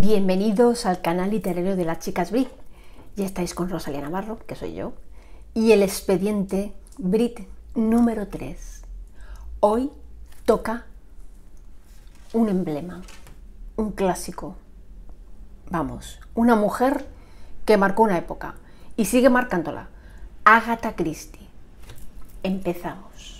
Bienvenidos al canal literario de las chicas Brit. Ya estáis con Rosalía Navarro, que soy yo, y el expediente Brit número 3. Hoy toca un emblema, un clásico. Vamos, una mujer que marcó una época y sigue marcándola. Agatha Christie. Empezamos.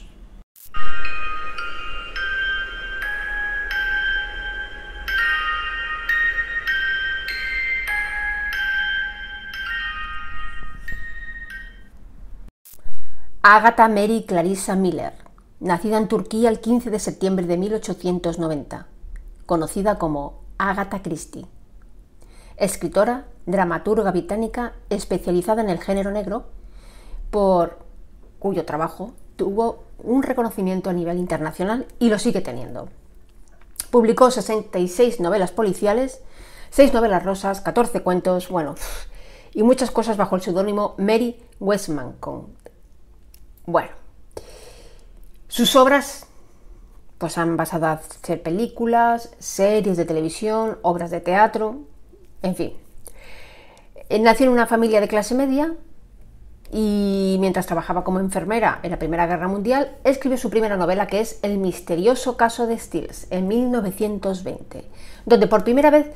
Agatha Mary Clarissa Miller, nacida en Turquía el 15 de septiembre de 1890, conocida como Agatha Christie. Escritora, dramaturga británica especializada en el género negro, por cuyo trabajo tuvo un reconocimiento a nivel internacional y lo sigue teniendo. Publicó 66 novelas policiales, 6 novelas rosas, 14 cuentos, bueno, y muchas cosas bajo el seudónimo Mary Westmancon, bueno, sus obras pues han basado a hacer películas, series de televisión, obras de teatro, en fin. Eh, nació en una familia de clase media y mientras trabajaba como enfermera en la Primera Guerra Mundial, escribió su primera novela que es El misterioso caso de Stills en 1920, donde por primera vez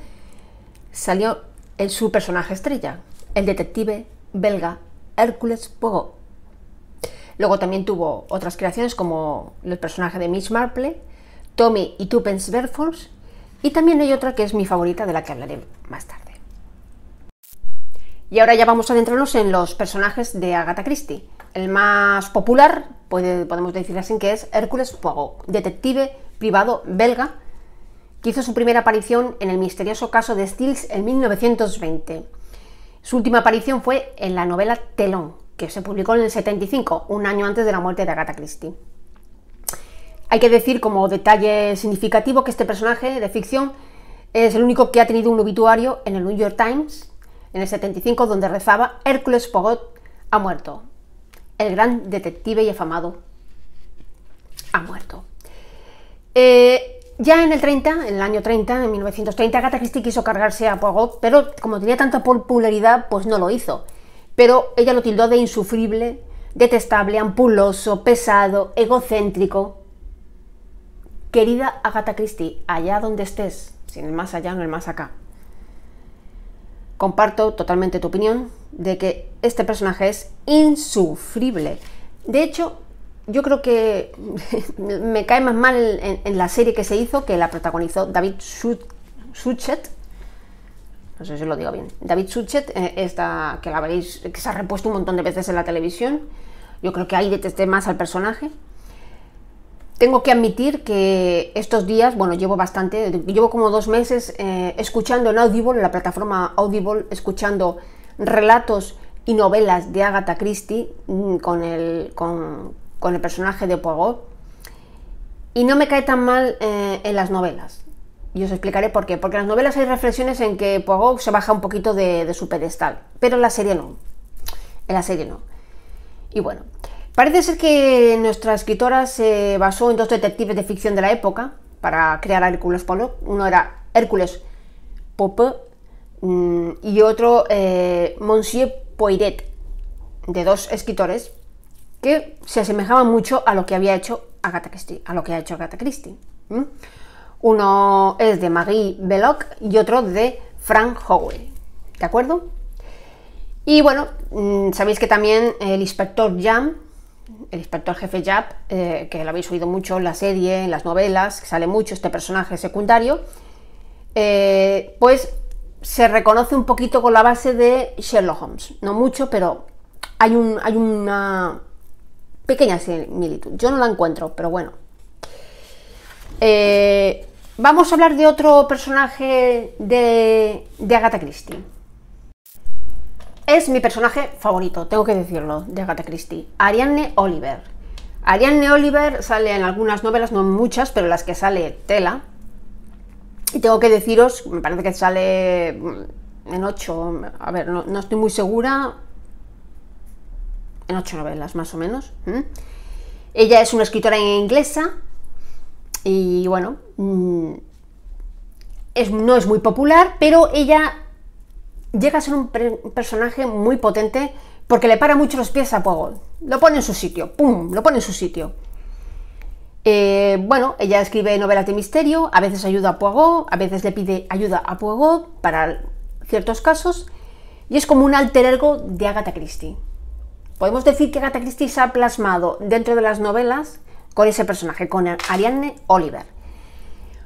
salió en su personaje estrella, el detective belga Hércules Poirot. Luego también tuvo otras creaciones como el personaje de Mitch Marple, Tommy y Tuppence verforce y también hay otra que es mi favorita de la que hablaré más tarde. Y ahora ya vamos a adentrarnos en los personajes de Agatha Christie. El más popular, podemos decir así, que es Hércules Poirot, detective privado belga, que hizo su primera aparición en el misterioso caso de Stills en 1920. Su última aparición fue en la novela Telón, que se publicó en el 75, un año antes de la muerte de Agatha Christie. Hay que decir como detalle significativo que este personaje de ficción es el único que ha tenido un obituario en el New York Times en el 75 donde rezaba Hércules Pogot ha muerto. El gran detective y afamado ha muerto. Eh, ya en el 30, en el año 30, en 1930, Agatha Christie quiso cargarse a Poirot, pero como tenía tanta popularidad, pues no lo hizo pero ella lo tildó de insufrible, detestable, ampuloso, pesado, egocéntrico. Querida Agatha Christie, allá donde estés, sin el más allá, no el más acá. Comparto totalmente tu opinión de que este personaje es insufrible. De hecho, yo creo que me cae más mal en, la serie que se hizo que la protagonizó David Suchet, no sé si lo digo bien, David Suchet, eh, que la se ha repuesto un montón de veces en la televisión, yo creo que ahí detesté más al personaje. Tengo que admitir que estos días, bueno, llevo bastante, llevo como dos meses eh, escuchando en Audible, en la plataforma Audible, escuchando relatos y novelas de Agatha Christie mm, con el, con, el personaje de Poirot. Y no me cae tan mal eh, en las novelas. Y os explicaré por qué. Porque en las novelas hay reflexiones en que Poirot se baja un poquito de, su pedestal. Pero en la serie no. En la serie no. Y bueno, parece ser que nuestra escritora se basó en dos detectives de ficción de la época para crear a Hércules Poirot. Uno era Hércules Pope mm, y otro eh, Monsieur Poiret, de dos escritores que se asemejaban mucho a lo que había hecho Agatha Christie, a lo que ha hecho Agatha Christie. Uno es de Marie Belloc y otro de Frank Howell. ¿De acuerdo? Y bueno, mm, sabéis que también el inspector Jam, el inspector jefe Jap, eh, que lo habéis oído mucho en la serie, en las novelas, que sale mucho este personaje secundario, eh, pues se reconoce un poquito con la base de Sherlock Holmes. No mucho, pero hay, un, hay una pequeña similitud. Yo no la encuentro, pero bueno. Eh, Vamos a hablar de otro personaje de, Agatha Christie. Es mi personaje favorito, tengo que decirlo, de Agatha Christie, Arianne Oliver. Arianne Oliver sale en algunas novelas, no muchas, pero en las que sale tela. Y tengo que deciros, me parece que sale mm, en ocho, a ver, no, estoy muy segura, en ocho novelas más o menos. Ella es una escritora inglesa y bueno, mm, no es muy popular, pero ella llega a ser un, personaje muy potente porque le para mucho los pies a Pogo. Lo pone en su sitio, ¡pum! Lo pone en su sitio. Eh, bueno, ella escribe novelas de misterio, a veces ayuda a Poirot, a veces le pide ayuda a Poirot para ciertos casos, y es como un alter ego de Agatha Christie. Podemos decir que Agatha Christie se ha plasmado dentro de las novelas con ese personaje, con Ariadne Oliver.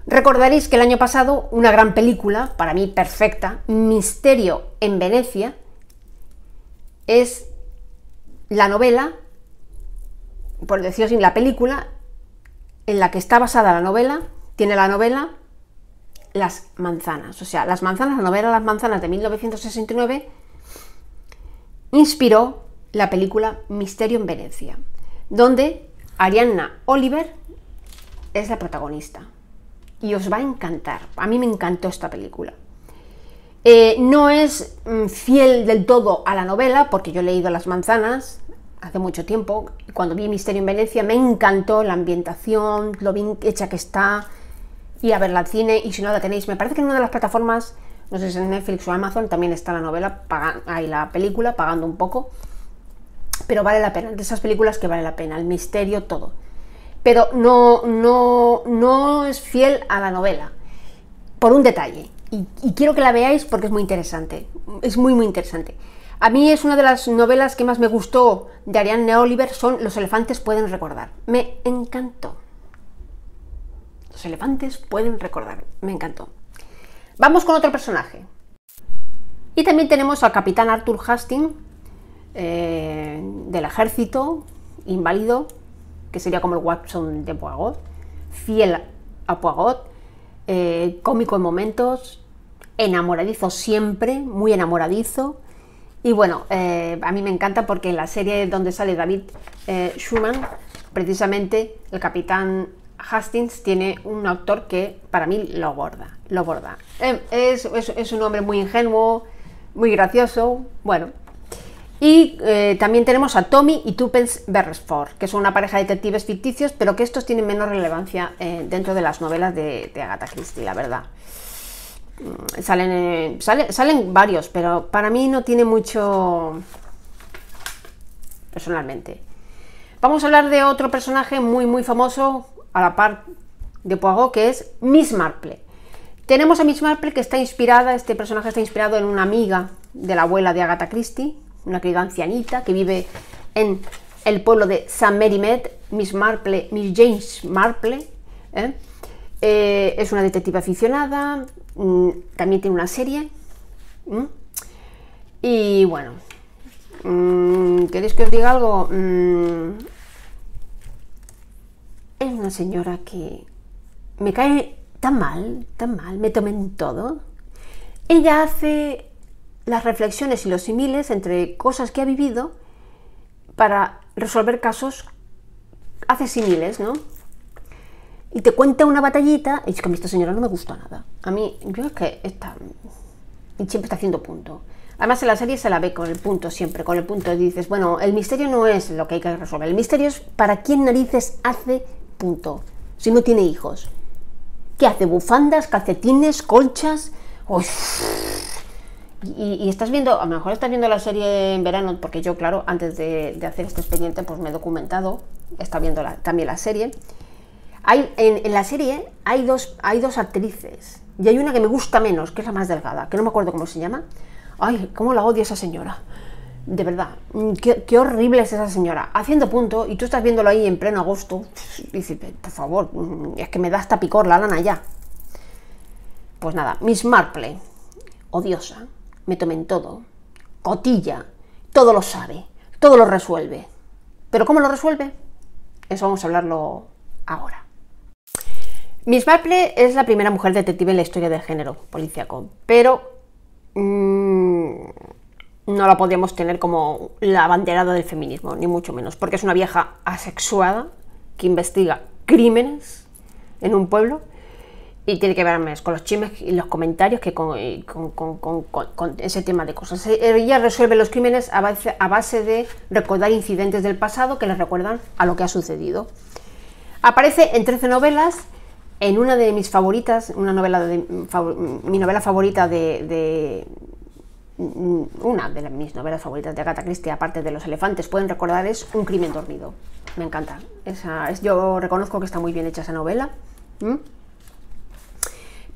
Recordaréis que el año pasado una gran película, para mí perfecta, Misterio en Venecia, es la novela, por decirlo así, la película en la que está basada la novela, tiene la novela Las manzanas, o sea, Las manzanas, la novela Las manzanas de 1969 inspiró la película Misterio en Venecia, donde Arianna Oliver es la protagonista. Y os va a encantar. A mí me encantó esta película. Eh, no es mm, fiel del todo a la novela, porque yo he leído Las manzanas hace mucho tiempo. cuando vi Misterio en Venecia me encantó la ambientación, lo bien hecha que está. Y a verla al cine. Y si no la tenéis, me parece que en una de las plataformas, no sé si en Netflix o Amazon, también está la novela, hay la película, pagando un poco pero vale la pena, de esas películas que vale la pena, el misterio, todo. Pero no, no, no es fiel a la novela, por un detalle. Y, quiero que la veáis porque es muy interesante, es muy, muy interesante. A mí es una de las novelas que más me gustó de Ariane Oliver, son Los elefantes pueden recordar. Me encantó. Los elefantes pueden recordar, me encantó. Vamos con otro personaje. Y también tenemos al capitán Arthur Hastings, eh, del ejército, inválido, que sería como el Watson de Poirot, fiel a Poirot, eh, cómico en momentos, enamoradizo siempre, muy enamoradizo. Y bueno, eh, a mí me encanta porque en la serie donde sale David Schumann, precisamente el capitán Hastings tiene un autor que para mí lo borda, lo borda. Em, es, es un hombre muy ingenuo, muy gracioso, bueno, y eh, también tenemos a Tommy y Tuppence Beresford, que son una pareja de detectives ficticios, pero que estos tienen menos relevancia eh, dentro de las novelas de, Agatha Christie, la verdad. Mm, salen, eh, salen varios, pero para mí no tiene mucho personalmente. Vamos a hablar de otro personaje muy muy famoso a la par de Poirot, que es Miss Marple. Tenemos a Miss Marple que está inspirada, este personaje está inspirado en una amiga de la abuela de Agatha Christie, una querida ancianita que vive en el pueblo de San Merimet, Miss Marple, Miss James Marple. ¿eh? Eh, es una detective aficionada, mm, también tiene una serie. Y bueno, mm, ¿queréis que os diga algo? Mm, es una señora que me cae tan mal, tan mal, me tomen todo. Ella hace las reflexiones y los similes entre cosas que ha vivido para resolver casos, hace similes, ¿no? Y te cuenta una batallita, y es que a mí esta señora no me gusta nada. A mí, yo es que está, y siempre está haciendo punto. Además en la serie se la ve con el punto siempre, con el punto y dices, bueno, el misterio no es lo que hay que resolver, el misterio es para quién narices hace punto, si no tiene hijos. ¿Qué hace? ¿Bufandas, calcetines, colchas? Uf y, estás viendo, a lo mejor estás viendo la serie en verano, porque yo, claro, antes de, hacer este expediente, pues me he documentado, está viendo también la serie. Hay, en, la serie hay dos, hay dos actrices, y hay una que me gusta menos, que es la más delgada, que no me acuerdo cómo se llama. Ay, cómo la odio esa señora. De verdad, mm, qué, horrible es esa señora. Haciendo punto, y tú estás viéndolo ahí en pleno agosto, y dices, por favor, mm, es que me da hasta picor la lana ya. Pues nada, Miss Marple, odiosa, me tomen todo. Cotilla, todo lo sabe, todo lo resuelve. ¿Pero cómo lo resuelve? Eso vamos a hablarlo ahora. Miss Marple es la primera mujer detective en la historia de género policíaco, pero mm, no la podríamos tener como la abanderada del feminismo, ni mucho menos, porque es una vieja asexuada que investiga crímenes en un pueblo y tiene que ver más con los chismes y los comentarios que con, ese tema de cosas. Eh, eh, ella resuelve los crímenes a base, de recordar incidentes del pasado que le recuerdan a lo que ha sucedido. Aparece en 13 novelas, en una de mis favoritas, una novela de, mm, mm, mi novela favorita de, mm, una de mis novelas favoritas de Agatha Christie, aparte de Los elefantes, pueden recordar, es Un crimen dormido. Me encanta. yo reconozco que está muy bien hecha esa novela.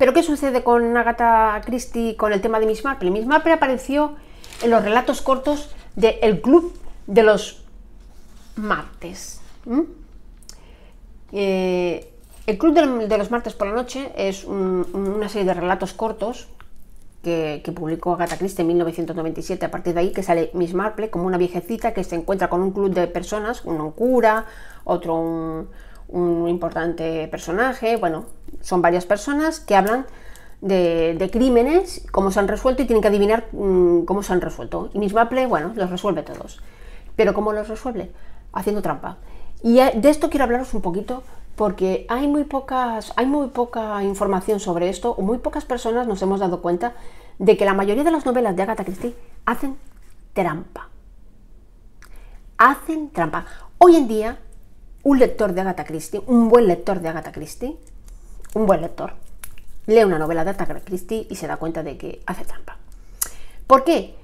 Pero ¿qué sucede con Agatha Christie con el tema de Miss Marple? Miss Marple apareció en los relatos cortos de El Club de los Martes. Eh, el Club de, los Martes por la Noche es una serie de relatos cortos que, que, publicó Agatha Christie en 1997. A partir de ahí que sale Miss Marple como una viejecita que se encuentra con un club de personas, uno un cura, otro un un importante personaje, bueno, son varias personas que hablan de, crímenes, cómo se han resuelto y tienen que adivinar mm, cómo se han resuelto. Y Miss Maple, bueno, los resuelve todos. Pero ¿cómo los resuelve? Haciendo trampa. Y de esto quiero hablaros un poquito porque hay muy pocas, hay muy poca información sobre esto, o muy pocas personas nos hemos dado cuenta de que la mayoría de las novelas de Agatha Christie hacen trampa. Hacen trampa. Hoy en día un lector de Agatha Christie, un buen lector de Agatha Christie, un buen lector, lee una novela de Agatha Christie y se da cuenta de que hace trampa. ¿Por qué?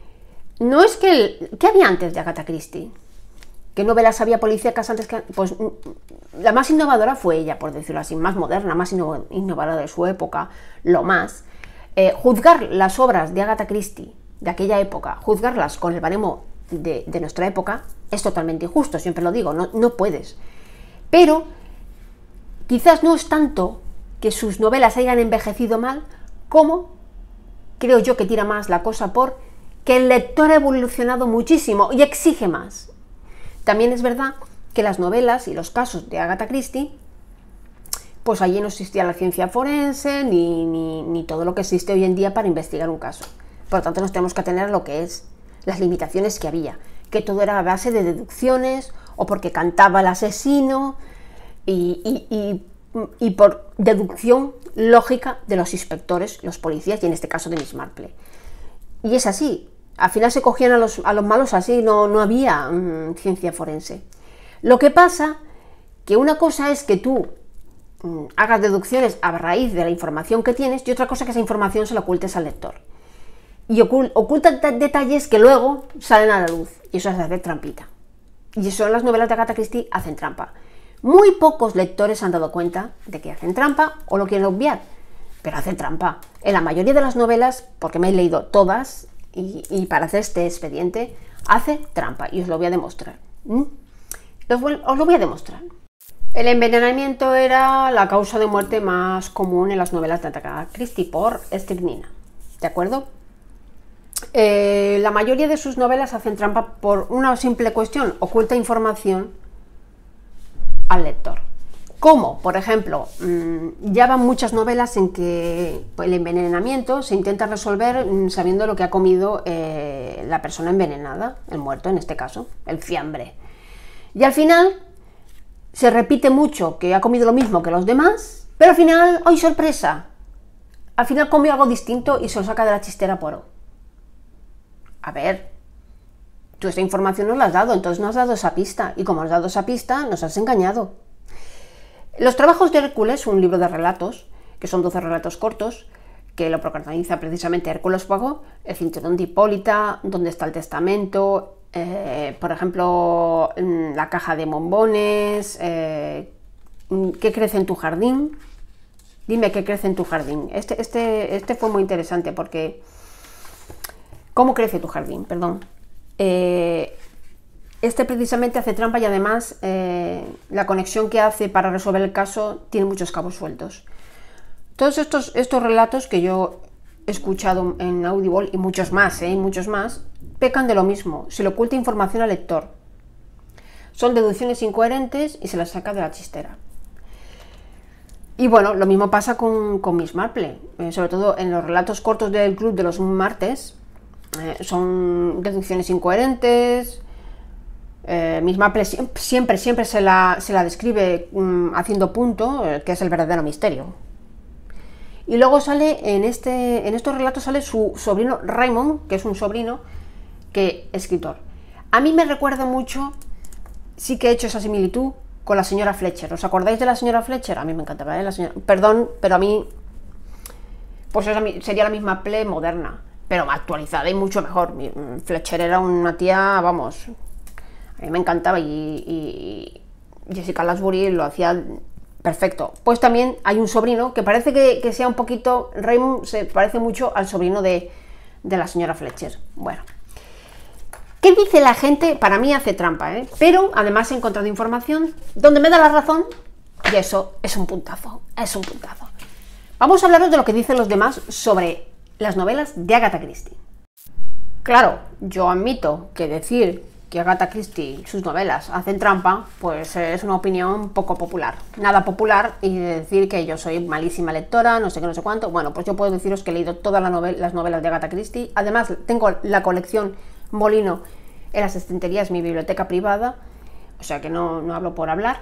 No es que... ¿Qué había antes de Agatha Christie? ¿Qué novelas había policíacas antes que.? Pues mm, mm, la más innovadora fue ella, por decirlo así, más moderna, más innovadora de su época, lo más. Eh, juzgar las obras de Agatha Christie de aquella época, juzgarlas con el baremo de, nuestra época, es totalmente injusto, siempre lo digo, no puedes. Pero quizás no es tanto que sus novelas hayan envejecido mal como creo yo que tira más la cosa por que el lector ha evolucionado muchísimo y exige más. También es verdad que las novelas y los casos de Agatha Christie, pues allí no existía la ciencia forense ni, todo lo que existe hoy en día para investigar un caso. Por lo tanto, nos tenemos que atener a lo que es, las limitaciones que había que todo era a base de deducciones o porque cantaba el asesino y, por deducción lógica de los inspectores, los policías y en este caso de Miss Marple. Y es así, al final se cogían a los, malos así, no, no había mm, ciencia forense. Lo que pasa que una cosa es que tú mm, hagas deducciones a raíz de la información que tienes y otra cosa que esa información se la ocultes al lector y ocultan detalles que luego salen a la luz. Y eso es hacer trampita. Y eso en las novelas de Agatha Christie hacen trampa. Muy pocos lectores han dado cuenta de que hacen trampa o lo quieren obviar, pero hacen trampa. En la mayoría de las novelas, porque me he leído todas y, para hacer este expediente, hace trampa y os lo voy a demostrar. Os, lo voy a demostrar. El envenenamiento era la causa de muerte más común en las novelas de Agatha Christie por estricnina. ¿De acuerdo? Eh, la mayoría de sus novelas hacen trampa por una simple cuestión, oculta información al lector. Como, por ejemplo, mm, ya van muchas novelas en que el envenenamiento se intenta resolver mm, sabiendo lo que ha comido eh, la persona envenenada, el muerto en este caso, el fiambre. Y al final se repite mucho que ha comido lo mismo que los demás, pero al final, ¡ay sorpresa! Al final come algo distinto y se lo saca de la chistera poro a ver, tú esta información no la has dado, entonces no has dado esa pista, y como has dado esa pista, nos has engañado. Los trabajos de Hércules, un libro de relatos, que son 12 relatos cortos, que lo protagoniza precisamente Hércules Pago, El cinturón de Hipólita, Dónde está el testamento, eh, por ejemplo, mm, La caja de bombones, eh, mm, ¿Qué crece en tu jardín? Dime qué crece en tu jardín. Este, este, este fue muy interesante porque ¿Cómo crece tu jardín? Perdón. Eh, este precisamente hace trampa y además eh, la conexión que hace para resolver el caso tiene muchos cabos sueltos. Todos estos, estos relatos que yo he escuchado en Audible y muchos más, eh, y muchos más, pecan de lo mismo. Se le oculta información al lector. Son deducciones incoherentes y se las saca de la chistera. Y bueno, lo mismo pasa con, con Miss Marple, sobre todo en los relatos cortos del Club de los Martes, eh, son deducciones incoherentes. Eh, misma siempre, siempre se la, describe mm, haciendo punto, eh, que es el verdadero misterio. Y luego sale en, este, en estos relatos sale su sobrino Raymond, que es un sobrino que escritor. A mí me recuerda mucho, sí que he hecho esa similitud con la señora Fletcher. ¿Os acordáis de la señora Fletcher? A mí me encantaba, la señora, perdón, pero a mí pues sería la misma ple moderna pero actualizada y mucho mejor. Mm, Fletcher era una tía, vamos, a mí me encantaba y, Jessica Lasbury lo hacía perfecto. Pues también hay un sobrino que parece que, sea un poquito, Raymond se parece mucho al sobrino de, de la señora Fletcher. Bueno. ¿Qué dice la gente? Para mí hace trampa, ¿eh? Pero además he encontrado información donde me da la razón y eso es un puntazo, es un puntazo. Vamos a hablaros de lo que dicen los demás sobre las novelas de Agatha Christie. Claro, yo admito que decir que Agatha Christie sus novelas hacen trampa, pues es una opinión poco popular. Nada popular y decir que yo soy malísima lectora, no sé qué, no sé cuánto. Bueno, pues yo puedo deciros que he leído todas las, novelas de Agatha Christie. Además, tengo la colección Molino en las estanterías, mi biblioteca privada. O sea que no, no hablo por hablar.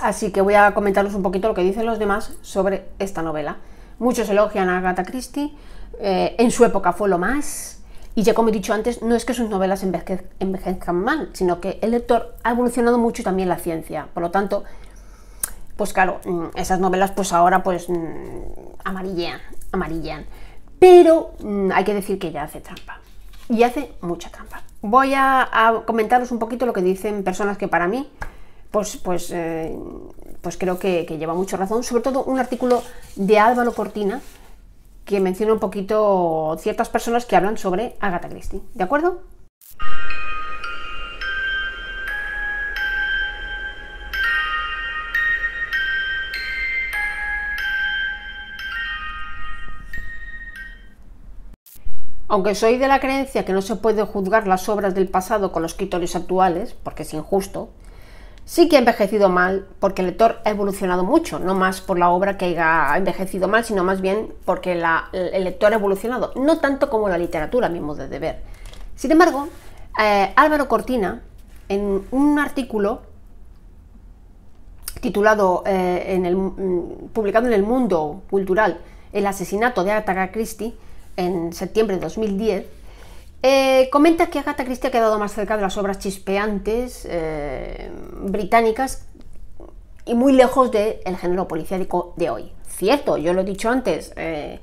Así que voy a comentaros un poquito lo que dicen los demás sobre esta novela. Muchos elogian a Agatha Christie, eh, en su época fue lo más, y ya como he dicho antes, no es que sus novelas envejezcan mal, sino que el lector ha evolucionado mucho también la ciencia. Por lo tanto, pues claro, mm, esas novelas pues ahora pues mm, amarillean amarillan. Pero mm, hay que decir que ya hace trampa. Y hace mucha trampa. Voy a comentaros un poquito lo que dicen personas que para mí pues, pues, eh, pues creo que, lleva mucha razón. Sobre todo un artículo de Álvaro Cortina que menciona un poquito ciertas personas que hablan sobre Agatha Christie. ¿De acuerdo? Aunque soy de la creencia que no se puede juzgar las obras del pasado con los escritores actuales, porque es injusto, Sí que ha envejecido mal porque el lector ha evolucionado mucho, no más por la obra que haya envejecido mal, sino más bien porque el lector ha evolucionado, no tanto como la literatura, a mi modo de ver. Sin embargo, eh, Álvaro Cortina, en un artículo titulado eh, en el, mm, publicado en el Mundo Cultural, el asesinato de Agatha Christie, en septiembre de 2010, eh, comenta que Agatha Christie ha quedado más cerca de las obras chispeantes eh, británicas y muy lejos del género policiático de hoy. Cierto, yo lo he dicho antes, eh,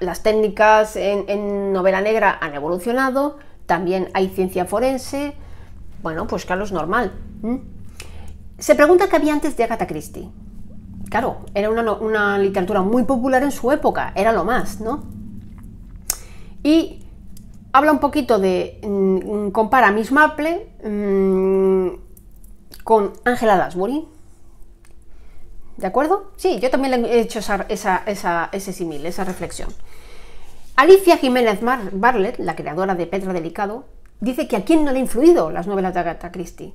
las técnicas en, novela negra han evolucionado, también hay ciencia forense, bueno, pues claro, es normal. Se pregunta qué había antes de Agatha Christie. Claro, era una, una literatura muy popular en su época, era lo más, ¿no? Y habla un poquito de. Mm, compara Miss Maple mm, con Angela Dasbury. ¿De acuerdo? Sí, yo también le he hecho esa, ese símil, esa reflexión. Alicia Jiménez Mar Barlet, la creadora de Petra Delicado, dice que a quién no le ha influido las novelas de Agatha Christie.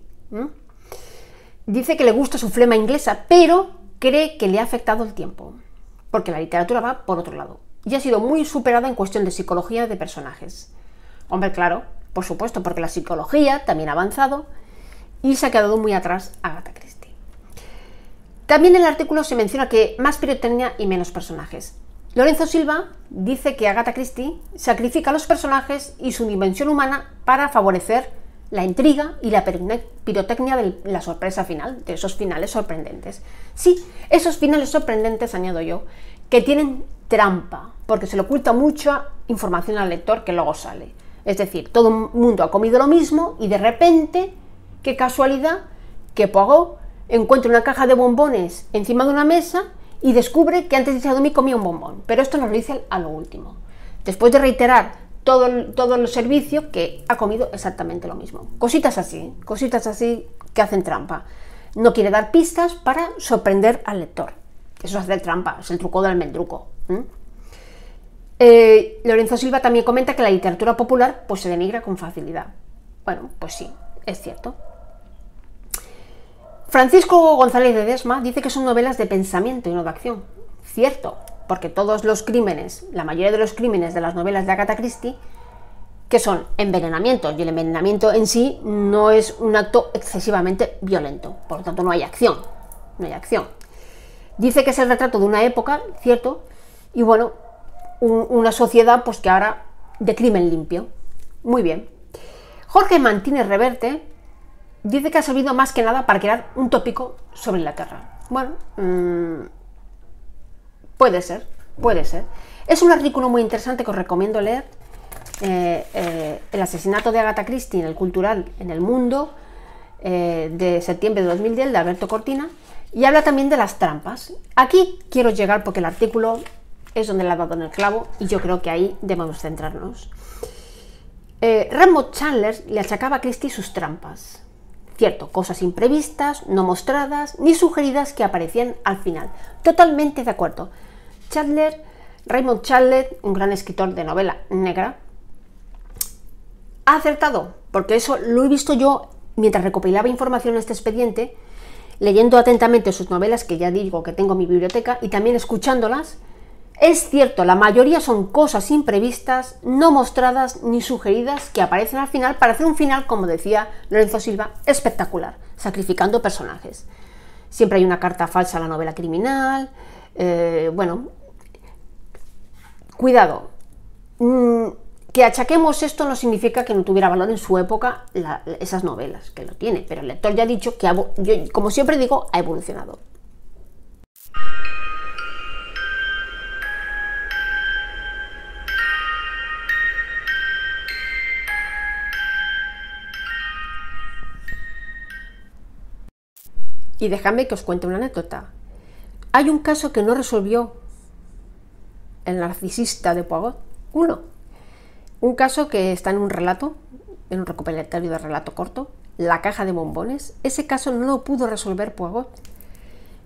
Dice que le gusta su flema inglesa, pero cree que le ha afectado el tiempo, porque la literatura va por otro lado y ha sido muy superada en cuestión de psicología de personajes. Hombre, claro, por supuesto, porque la psicología también ha avanzado y se ha quedado muy atrás Agatha Christie. También en el artículo se menciona que más pirotecnia y menos personajes. Lorenzo Silva dice que Agatha Christie sacrifica los personajes y su dimensión humana para favorecer la intriga y la pirotecnia de la sorpresa final, de esos finales sorprendentes. Sí, esos finales sorprendentes, añado yo, que tienen trampa, porque se le oculta mucha información al lector que luego sale. Es decir, todo el mundo ha comido lo mismo y de repente, qué casualidad, que Poirot encuentra una caja de bombones encima de una mesa y descubre que antes de irse a comía un bombón. Pero esto nos lo dice a lo último. Después de reiterar todos todo el servicio que ha comido exactamente lo mismo. Cositas así, cositas así que hacen trampa. No quiere dar pistas para sorprender al lector. Eso es hacer trampa, es el truco del mendruco. Eh, Lorenzo Silva también comenta que la literatura popular pues, se denigra con facilidad. Bueno, pues sí, es cierto. Francisco González de Desma dice que son novelas de pensamiento y no de acción. Cierto, porque todos los crímenes, la mayoría de los crímenes de las novelas de Agatha Christie, que son envenenamientos, y el envenenamiento en sí no es un acto excesivamente violento, por lo tanto no hay acción, no hay acción. Dice que es el retrato de una época, cierto, y bueno, una sociedad pues que ahora de crimen limpio. Muy bien. Jorge Mantínez Reverte dice que ha servido más que nada para crear un tópico sobre Inglaterra. Bueno, mm, puede ser, puede ser. Es un artículo muy interesante que os recomiendo leer. Eh, eh, el asesinato de Agatha Christie en el cultural en el mundo eh, de septiembre de 2010 de Alberto Cortina y habla también de las trampas. Aquí quiero llegar porque el artículo es donde la dado en el clavo y yo creo que ahí debemos centrarnos. Eh, Raymond Chandler le achacaba a Christie sus trampas. Cierto, cosas imprevistas, no mostradas, ni sugeridas que aparecían al final. Totalmente de acuerdo. Chandler, Raymond Chandler, un gran escritor de novela negra, ha acertado, porque eso lo he visto yo mientras recopilaba información en este expediente, leyendo atentamente sus novelas, que ya digo que tengo en mi biblioteca, y también escuchándolas, es cierto, la mayoría son cosas imprevistas, no mostradas ni sugeridas que aparecen al final para hacer un final, como decía Lorenzo Silva, espectacular, sacrificando personajes. Siempre hay una carta falsa a la novela criminal. Eh, bueno, cuidado. Mm, que achaquemos esto no significa que no tuviera valor en su época esas novelas, que lo tiene, pero el lector ya ha dicho que, como siempre digo, ha evolucionado. Y déjame que os cuente una anécdota. Hay un caso que no resolvió el narcisista de Poigot. uno. Un caso que está en un relato, en un recopilatorio de relato corto, La caja de bombones. Ese caso no lo pudo resolver Poigot.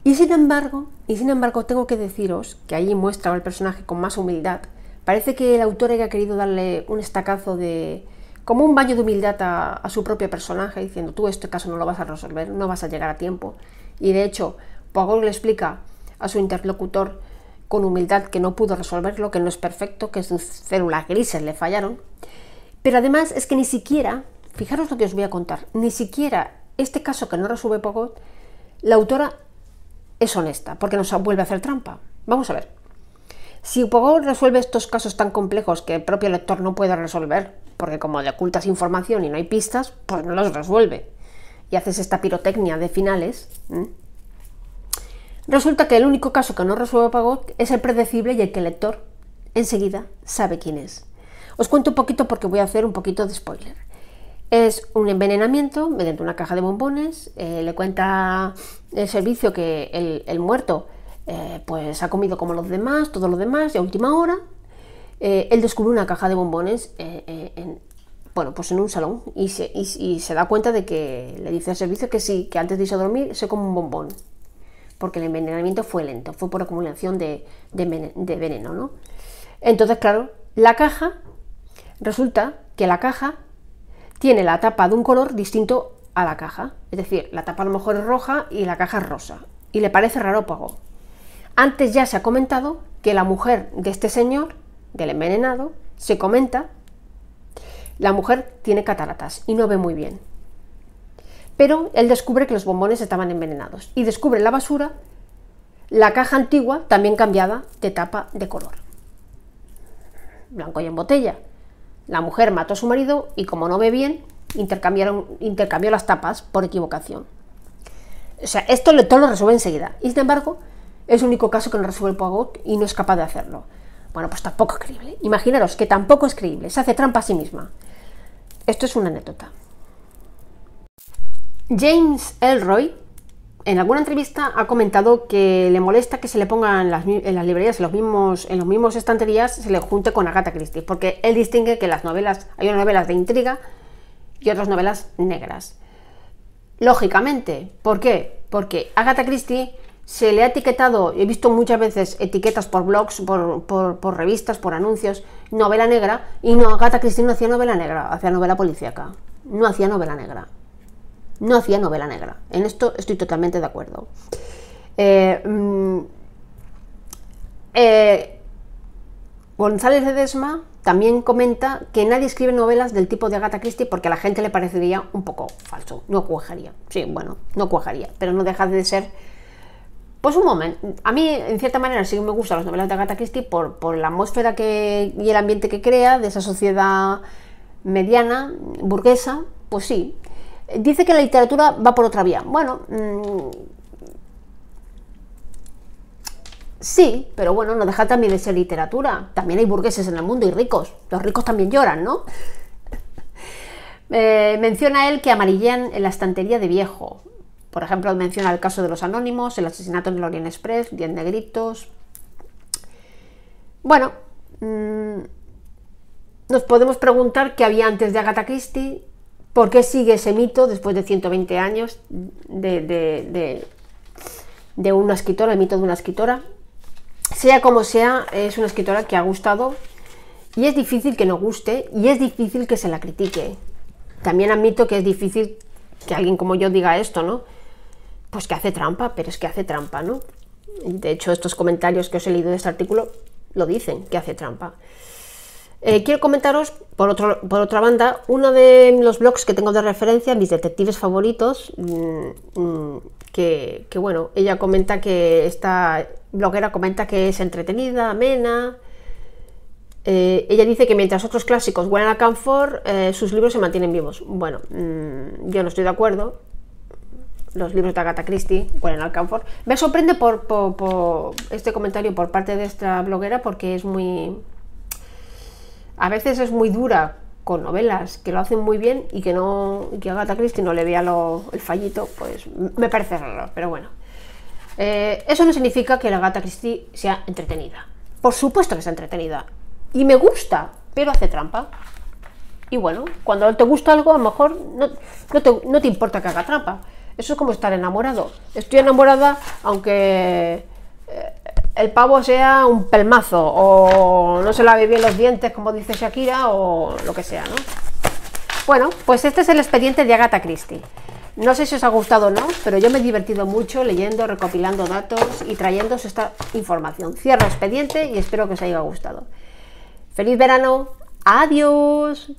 Y sin embargo, y sin embargo tengo que deciros que allí muestra al personaje con más humildad. Parece que el autor haya querido darle un estacazo de, como un baño de humildad a, su propio personaje, diciendo tú este caso no lo vas a resolver, no vas a llegar a tiempo. Y de hecho, Pogot le explica a su interlocutor con humildad que no pudo resolverlo, que no es perfecto, que sus células grises le fallaron. Pero además es que ni siquiera, fijaros lo que os voy a contar, ni siquiera este caso que no resuelve Pogot, la autora es honesta, porque nos vuelve a hacer trampa. Vamos a ver. Si Pagot resuelve estos casos tan complejos que el propio lector no puede resolver, porque como le ocultas información y no hay pistas, pues no los resuelve. Y haces esta pirotecnia de finales. Resulta que el único caso que no resuelve Pagot es el predecible y el que el lector enseguida sabe quién es. Os cuento un poquito porque voy a hacer un poquito de spoiler. Es un envenenamiento mediante una caja de bombones. Eh, le cuenta el servicio que el, muerto eh, pues ha comido como los demás, todos los demás, y a última hora, eh, él descubre una caja de bombones eh, en, bueno, pues en un salón y se, da cuenta de que le dice al servicio que sí, que antes de irse a dormir se come un bombón, porque el envenenamiento fue lento, fue por acumulación de, veneno, Entonces, claro, la caja, resulta que la caja tiene la tapa de un color distinto a la caja, es decir, la tapa a lo mejor es roja y la caja es rosa, y le parece raro pago antes ya se ha comentado que la mujer de este señor, del envenenado, se comenta, la mujer tiene cataratas y no ve muy bien. Pero él descubre que los bombones estaban envenenados y descubre en la basura la caja antigua, también cambiada de tapa de color. Blanco y en botella. La mujer mató a su marido y como no ve bien, intercambiaron, intercambió las tapas por equivocación. O sea, esto todo lo resuelve enseguida. Y sin embargo, es el único caso que no resuelve el Poirot y no es capaz de hacerlo. Bueno, pues tampoco es creíble. Imaginaros que tampoco es creíble. Se hace trampa a sí misma. Esto es una anécdota. James Elroy en alguna entrevista ha comentado que le molesta que se le pongan en las, librerías, en los, mismos, en los mismos estanterías, se le junte con Agatha Christie, porque él distingue que las novelas, hay unas novelas de intriga y otras novelas negras. Lógicamente, ¿por qué? Porque Agatha Christie se le ha etiquetado, he visto muchas veces etiquetas por blogs, por, revistas, por anuncios, novela negra, y no, Agatha Christie no hacía novela negra, hacía novela policíaca, no hacía novela negra, no hacía novela negra, en esto estoy totalmente de acuerdo. Eh, mm, eh, González Desma González Edesma también comenta que nadie escribe novelas del tipo de Agatha Christie porque a la gente le parecería un poco falso, no cuajaría, sí, bueno, no cuajaría, pero no deja de ser pues un momento, a mí en cierta manera sí que me gustan las novelas de Agatha Christie por, la atmósfera que, y el ambiente que crea de esa sociedad mediana, burguesa, pues sí. Dice que la literatura va por otra vía. Bueno, mm, sí, pero bueno, no deja también de ser literatura. También hay burgueses en el mundo y ricos. Los ricos también lloran, ¿no? Eh, menciona él que amarillean en la estantería de viejo. Por ejemplo, menciona el caso de los anónimos, el asesinato en el Orient Express, 10 negritos. Bueno, mm, nos podemos preguntar qué había antes de Agatha Christie, por qué sigue ese mito después de 120 años de, de, de una escritora, el mito de una escritora. Sea como sea, es una escritora que ha gustado y es difícil que no guste y es difícil que se la critique. También admito que es difícil que alguien como yo diga esto, ¿no? pues que hace trampa, pero es que hace trampa, ¿no? De hecho, estos comentarios que os he leído de este artículo lo dicen, que hace trampa. Eh, quiero comentaros, por, por, otra banda, uno de los blogs que tengo de referencia, mis detectives favoritos, mm, mm, que, bueno, ella comenta que esta bloguera comenta que es entretenida, amena. Eh, ella dice que mientras otros clásicos huelen a Canfor, eh, sus libros se mantienen vivos. Bueno, mm, yo no estoy de acuerdo los libros de Agatha Christie, Warren Alcanfor. Me sorprende por, este comentario por parte de esta bloguera porque es muy... A veces es muy dura con novelas que lo hacen muy bien y que no Agatha Christie no le vea el fallito, pues me parece raro, pero bueno. Eh, eso no significa que la Agatha Christie sea entretenida. Por supuesto que es entretenida. Y me gusta, pero hace trampa. Y bueno, cuando te gusta algo, a lo mejor no te importa que haga trampa. Eso es como estar enamorado. Estoy enamorada aunque eh, el pavo sea un pelmazo o no se lave bien los dientes como dice Shakira o lo que sea, ¿no? Bueno, pues este es el expediente de Agatha Christie. No sé si os ha gustado o no, pero yo me he divertido mucho leyendo, recopilando datos y trayéndose esta información. Cierro expediente y espero que os haya gustado. ¡Feliz verano! ¡Adiós!